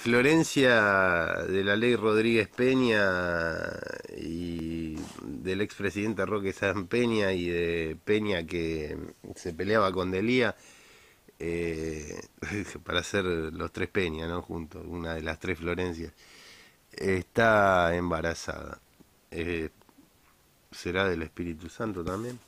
Florencia de la ley Rodríguez Peña y del expresidente Roque San Peña y de Peña que se peleaba con Delía eh, para hacer los tres Peña, ¿no? Juntos, una de las tres Florencias, está embarazada. Eh, ¿Será del Espíritu Santo también?